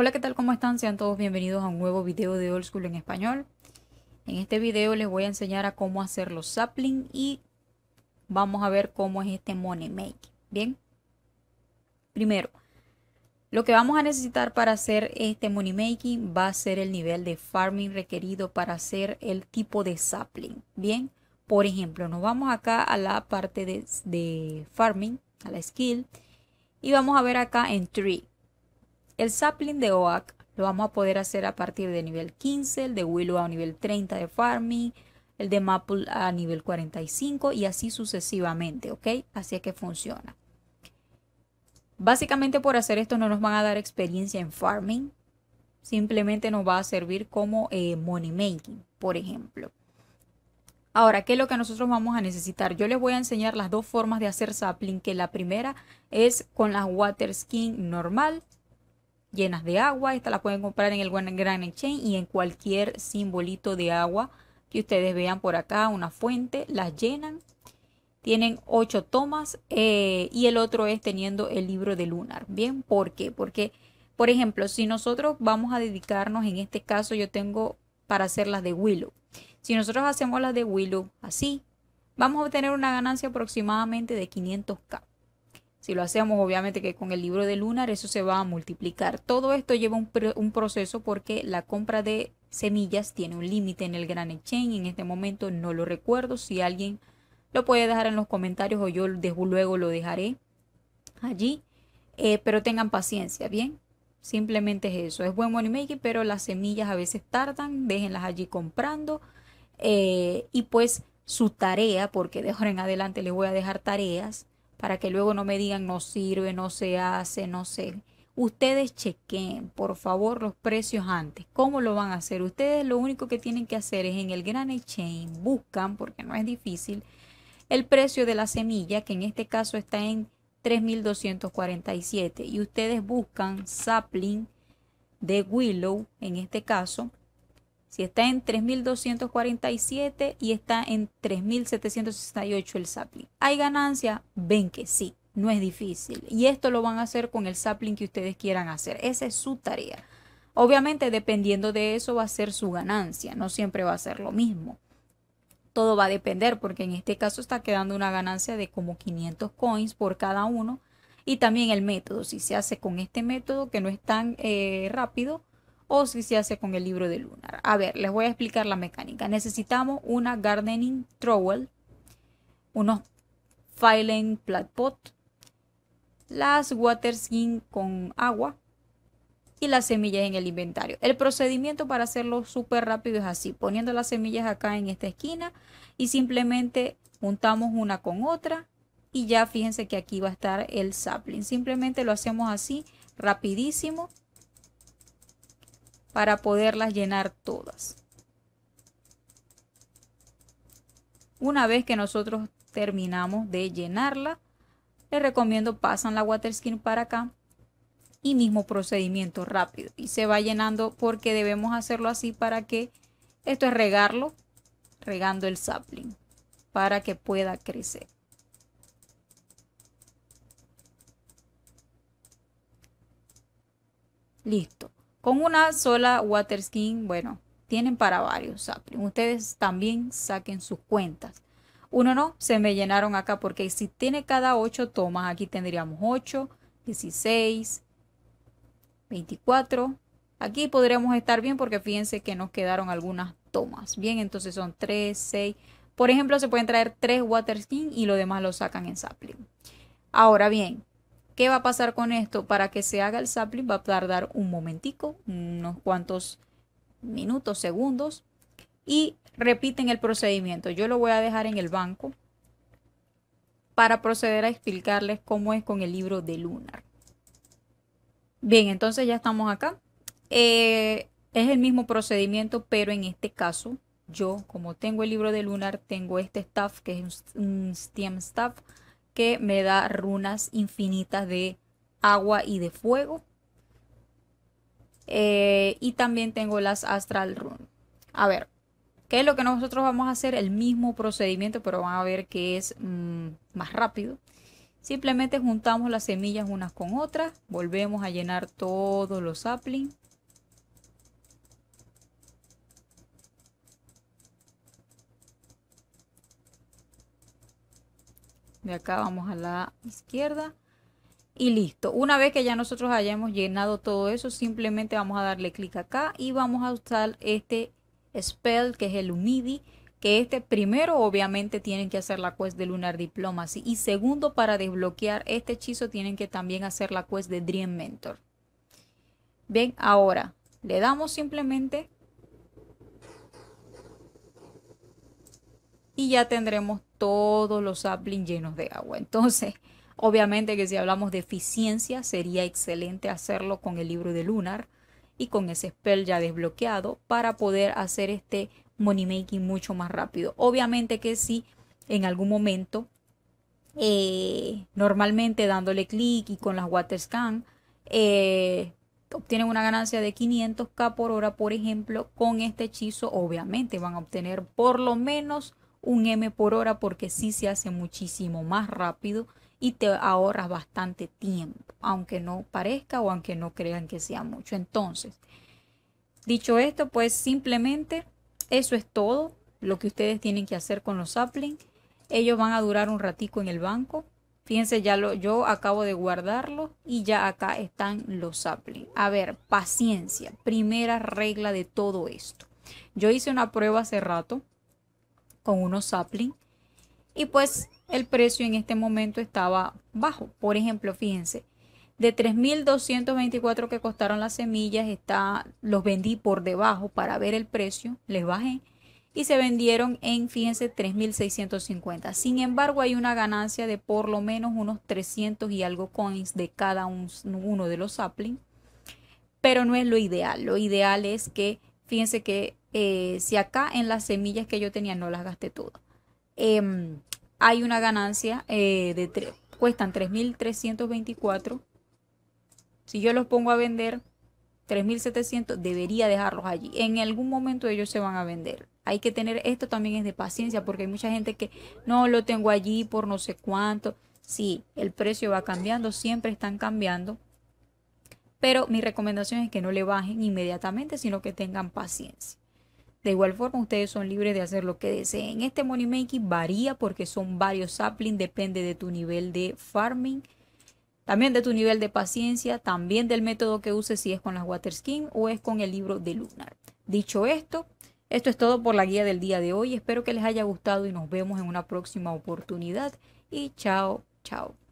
Hola, ¿qué tal? ¿Cómo están? Sean todos bienvenidos a un nuevo video de Old School en español. En este video les voy a enseñar a cómo hacer los sapling y vamos a ver cómo es este money making. Bien. Primero, lo que vamos a necesitar para hacer este money making va a ser el nivel de farming requerido para hacer el tipo de sapling. Bien. Por ejemplo, nos vamos acá a la parte de, de farming, a la skill, y vamos a ver acá en tree. El sapling de oak lo vamos a poder hacer a partir de nivel 15, el de willow a nivel 30 de farming, el de maple a nivel 45 y así sucesivamente, ¿ok? Así es que funciona. Básicamente por hacer esto no nos van a dar experiencia en farming, simplemente nos va a servir como eh, money making, por ejemplo. Ahora, ¿qué es lo que nosotros vamos a necesitar? Yo les voy a enseñar las dos formas de hacer sapling, que la primera es con la water skin normal llenas de agua. Estas las pueden comprar en el Gran Exchange y en cualquier simbolito de agua que ustedes vean por acá, una fuente, las llenan. Tienen ocho tomas eh, y el otro es teniendo el libro de Lunar. Bien, ¿por qué? Porque, por ejemplo, si nosotros vamos a dedicarnos, en este caso yo tengo para hacer las de Willow. Si nosotros hacemos las de Willow así, vamos a obtener una ganancia aproximadamente de 500k. Si lo hacemos, obviamente que con el libro de lunar eso se va a multiplicar. Todo esto lleva un, proceso porque la compra de semillas tiene un límite en el Gran Exchange. En este momento no lo recuerdo. Si alguien lo puede dejar en los comentarios o yo luego lo dejaré allí. Eh, pero tengan paciencia, ¿bien? Simplemente es eso. Es buen money making, pero las semillas a veces tardan. Déjenlas allí comprando. Eh, y pues su tarea, porque de ahora en adelante les voy a dejar tareas para que luego no me digan no sirve, no se hace, no sé. Ustedes chequen, por favor, los precios antes. ¿Cómo lo van a hacer? Ustedes lo único que tienen que hacer es en el Gran Exchange, buscan, porque no es difícil, el precio de la semilla, que en este caso está en 3.247. Y ustedes buscan sapling de willow, en este caso, si está en 3.247 y está en 3.768 el sapling. ¿Hay ganancia? Ven que sí, no es difícil. Y esto lo van a hacer con el sapling que ustedes quieran hacer. Esa es su tarea. Obviamente dependiendo de eso va a ser su ganancia, no siempre va a ser lo mismo. Todo va a depender porque en este caso está quedando una ganancia de como 500 coins por cada uno y también el método, si se hace con este método que no es tan eh, rápido, o si se hace con el libro de Lunar. A ver, les voy a explicar la mecánica. Necesitamos una gardening trowel, unos filing plat pot, las water skin con agua y las semillas en el inventario. El procedimiento para hacerlo súper rápido es así, poniendo las semillas acá en esta esquina y simplemente juntamos una con otra y ya fíjense que aquí va a estar el sapling. Simplemente lo hacemos así, rapidísimo para poderlas llenar todas. Una vez que nosotros terminamos de llenarla, les recomiendo pasan la water skin para acá y mismo procedimiento rápido y se va llenando porque debemos hacerlo así para que esto es regarlo, regando el sapling para que pueda crecer. Listo. Con una sola water skin, bueno, tienen para varios, sapling. Ustedes también saquen sus cuentas. Uno no, se me llenaron acá porque si tiene cada ocho tomas, aquí tendríamos 8, 16, 24. Aquí podríamos estar bien porque fíjense que nos quedaron algunas tomas. Bien, entonces son 3, 6. Por ejemplo, se pueden traer 3 water skin y lo demás lo sacan en sapling. Ahora bien, ¿Qué va a pasar con esto? Para que se haga el sapling va a tardar un momentico, unos cuantos minutos, segundos, y repiten el procedimiento. Yo lo voy a dejar en el banco para proceder a explicarles cómo es con el libro de Lunar. Bien, entonces ya estamos acá. Eh, es el mismo procedimiento, pero en este caso, yo como tengo el libro de Lunar, tengo este staff que es un steam staff que me da runas infinitas de agua y de fuego. Eh, y también tengo las Astral Rune. A ver, ¿qué es lo que nosotros vamos a hacer? El mismo procedimiento, pero van a ver que es mm, más rápido. Simplemente juntamos las semillas unas con otras, volvemos a llenar todos los saplings de acá vamos a la izquierda y listo. Una vez que ya nosotros hayamos llenado todo eso, simplemente vamos a darle clic acá y vamos a usar este spell que es el UNIDI, que este primero obviamente tienen que hacer la quest de Lunar Diplomacy y segundo para desbloquear este hechizo tienen que también hacer la quest de Dream Mentor. Bien, ahora le damos simplemente y ya tendremos todos los saplings llenos de agua. Entonces, obviamente que si hablamos de eficiencia, sería excelente hacerlo con el libro de Lunar y con ese spell ya desbloqueado para poder hacer este money making mucho más rápido. Obviamente que si en algún momento, eh, normalmente dándole clic y con las water scan, eh, obtienen una ganancia de 500k por hora, por ejemplo, con este hechizo, obviamente van a obtener por lo menos un M por hora porque sí se hace muchísimo más rápido y te ahorras bastante tiempo, aunque no parezca o aunque no crean que sea mucho. Entonces, dicho esto, pues simplemente eso es todo lo que ustedes tienen que hacer con los saplings. Ellos van a durar un ratico en el banco. Fíjense, ya lo, yo acabo de guardarlo. y ya acá están los saplings. A ver, paciencia, primera regla de todo esto. Yo hice una prueba hace rato con unos sapling y pues el precio en este momento estaba bajo. Por ejemplo, fíjense, de 3.224 que costaron las semillas, está, los vendí por debajo para ver el precio, les bajé y se vendieron en, fíjense, 3.650. Sin embargo, hay una ganancia de por lo menos unos 300 y algo coins de cada uno de los saplings, pero no es lo ideal. Lo ideal es que, fíjense que eh, si acá en las semillas que yo tenía no las gasté todas. Em, hay una ganancia eh, de tres. cuestan 3.324. Si yo los pongo a vender, 3.700 debería dejarlos allí. En algún momento ellos se van a vender. Hay que tener esto también es de paciencia porque hay mucha gente que no lo tengo allí por no sé cuánto. Sí, el precio va cambiando, siempre están cambiando. Pero mi recomendación es que no le bajen inmediatamente, sino que tengan paciencia. De igual forma, ustedes son libres de hacer lo que deseen. Este money making varía porque son varios saplings, depende de tu nivel de farming, también de tu nivel de paciencia, también del método que uses, si es con las Water Skin o es con el libro de Lunar. Dicho esto, esto es todo por la guía del día de hoy. Espero que les haya gustado y nos vemos en una próxima oportunidad. Y chao, chao.